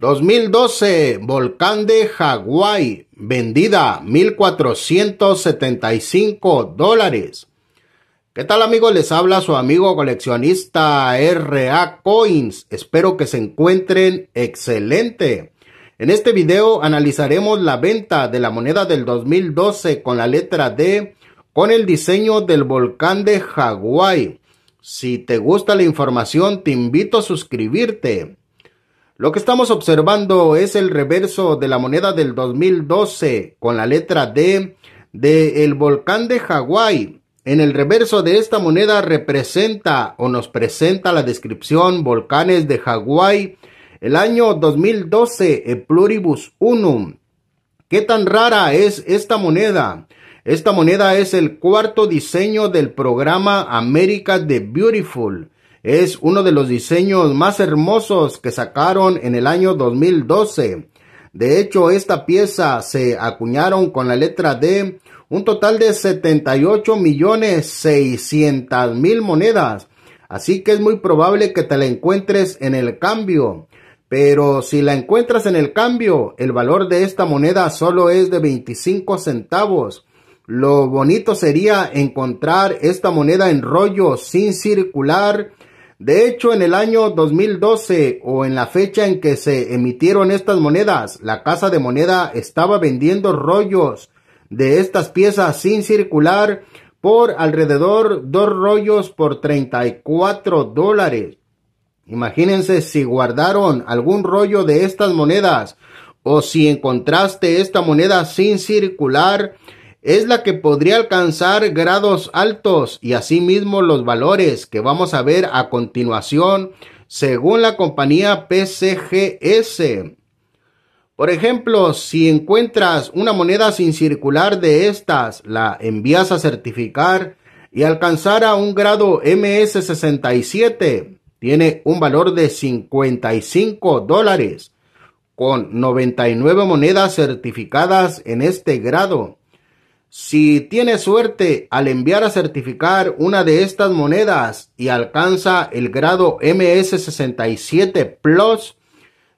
2012, volcán de Hawái, vendida 1.475 dólares. ¿Qué tal amigos? Les habla su amigo coleccionista RA Coins. Espero que se encuentren excelente. En este video analizaremos la venta de la moneda del 2012 con la letra D con el diseño del volcán de Hawái. Si te gusta la información, te invito a suscribirte lo que estamos observando es el reverso de la moneda del 2012 con la letra D de el volcán de Hawái. En el reverso de esta moneda representa o nos presenta la descripción volcanes de Hawái el año 2012 e pluribus unum. ¿Qué tan rara es esta moneda? Esta moneda es el cuarto diseño del programa América de Beautiful es uno de los diseños más hermosos que sacaron en el año 2012. De hecho, esta pieza se acuñaron con la letra D un total de 78.600.000 monedas. Así que es muy probable que te la encuentres en el cambio. Pero si la encuentras en el cambio, el valor de esta moneda solo es de 25 centavos. Lo bonito sería encontrar esta moneda en rollo sin circular de hecho, en el año 2012 o en la fecha en que se emitieron estas monedas, la casa de moneda estaba vendiendo rollos de estas piezas sin circular por alrededor dos rollos por 34 dólares. Imagínense si guardaron algún rollo de estas monedas o si encontraste esta moneda sin circular es la que podría alcanzar grados altos y asimismo los valores que vamos a ver a continuación según la compañía PCGS. Por ejemplo, si encuentras una moneda sin circular de estas, la envías a certificar y alcanzara un grado MS67, tiene un valor de 55 dólares, con 99 monedas certificadas en este grado. Si tiene suerte al enviar a certificar una de estas monedas y alcanza el grado MS67 Plus,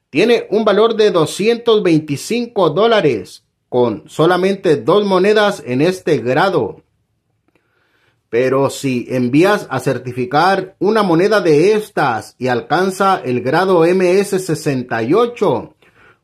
tiene un valor de 225 dólares con solamente dos monedas en este grado. Pero si envías a certificar una moneda de estas y alcanza el grado MS68,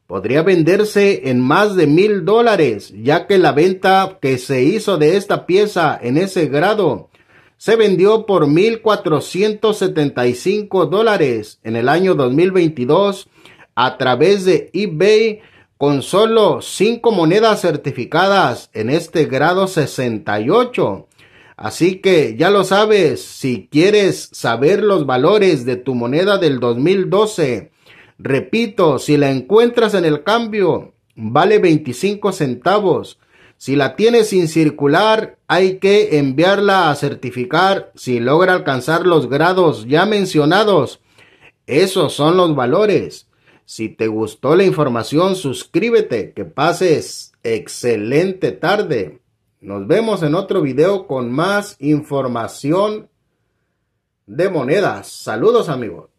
podría venderse en más de mil dólares, ya que la venta que se hizo de esta pieza en ese grado se vendió por mil cuatrocientos setenta y cinco dólares en el año 2022 a través de eBay con solo cinco monedas certificadas en este grado 68. Así que ya lo sabes, si quieres saber los valores de tu moneda del 2012, Repito, si la encuentras en el cambio, vale 25 centavos. Si la tienes sin circular, hay que enviarla a certificar si logra alcanzar los grados ya mencionados. Esos son los valores. Si te gustó la información, suscríbete. Que pases excelente tarde. Nos vemos en otro video con más información de monedas. Saludos amigos.